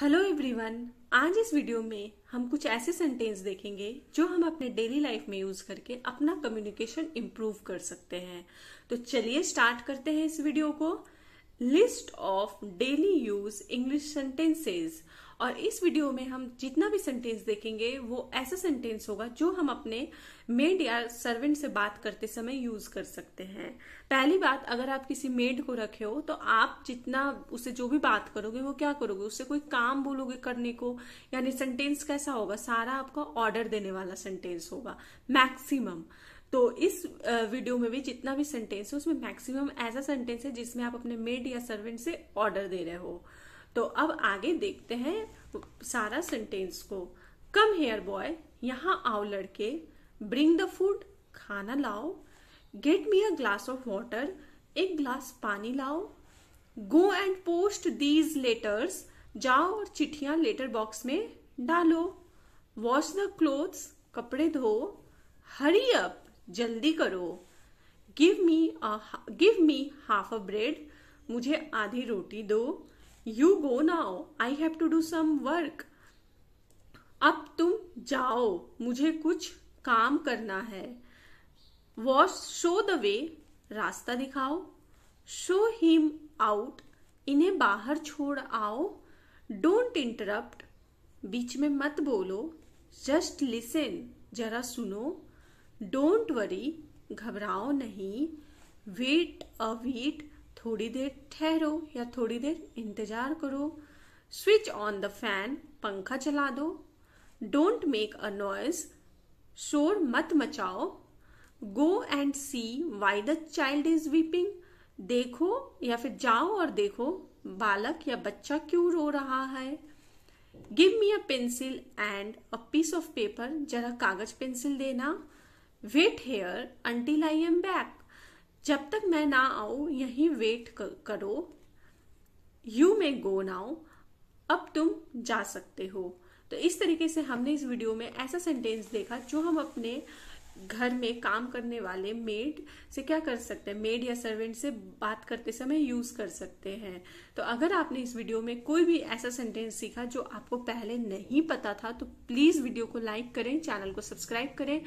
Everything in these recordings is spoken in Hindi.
हेलो एवरीवन आज इस वीडियो में हम कुछ ऐसे सेंटेंस देखेंगे जो हम अपने डेली लाइफ में यूज करके अपना कम्युनिकेशन इम्प्रूव कर सकते हैं तो चलिए स्टार्ट करते हैं इस वीडियो को list of daily use English sentences और इस वीडियो में हम जितना भी सेंटेंस देखेंगे वो ऐसा सेंटेंस होगा जो हम अपने मेड या सर्वेंट से बात करते समय यूज कर सकते हैं पहली बात अगर आप किसी मेड को रखे हो तो आप जितना उसे जो भी बात करोगे वो क्या करोगे उससे कोई काम बोलोगे करने को यानी सेंटेंस कैसा होगा सारा आपका ऑर्डर देने वाला सेंटेंस होगा मैक्सिमम तो इस वीडियो में भी जितना भी सेंटेंस है उसमें मैक्सिमम ऐसा सेंटेंस है जिसमें आप अपने मेड या सर्वेंट से ऑर्डर दे रहे हो तो अब आगे देखते हैं सारा सेंटेंस को कम हेयर बॉय यहाँ आओ लड़के ब्रिंग द फूड खाना लाओ get me a glass of water एक ग्लास पानी लाओ go and post these letters जाओ और चिट्ठियां लेटर बॉक्स में डालो वॉश द क्लोथ्स कपड़े धो हरी अप जल्दी करो give me give me half a bread मुझे आधी रोटी दो you go now I have to do some work अब तुम जाओ मुझे कुछ काम करना है वॉश शो द वे रास्ता दिखाओ शो हिम आउट इन्हें बाहर छोड़ आओ डोंट इंटरप्ट बीच में मत बोलो जस्ट लिसन जरा सुनो डोंट वरी घबराओ नहीं वेट अ वीट थोड़ी देर ठहरो या थोड़ी देर इंतजार करो स्विच ऑन द फैन पंखा चला दो डोंट मेक अ नॉइज शोर मत मचाओ go and see why the child is weeping देखो या फिर जाओ और देखो बालक या बच्चा क्यों रो रहा है give me a pencil and a piece of paper जरा कागज पेंसिल देना wait here until I am back जब तक मैं ना आऊ यहीं वेट करो यू मे गो नाउ अब तुम जा सकते हो तो इस तरीके से हमने इस वीडियो में ऐसा सेंटेंस देखा जो हम अपने घर में काम करने वाले मेड से क्या कर सकते हैं मेड या सर्वेंट से बात करते समय यूज कर सकते हैं तो अगर आपने इस वीडियो में कोई भी ऐसा सेंटेंस सीखा जो आपको पहले नहीं पता था तो प्लीज वीडियो को लाइक करें चैनल को सब्सक्राइब करें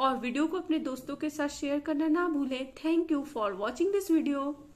और वीडियो को अपने दोस्तों के साथ शेयर करना ना भूलें thank you for watching this video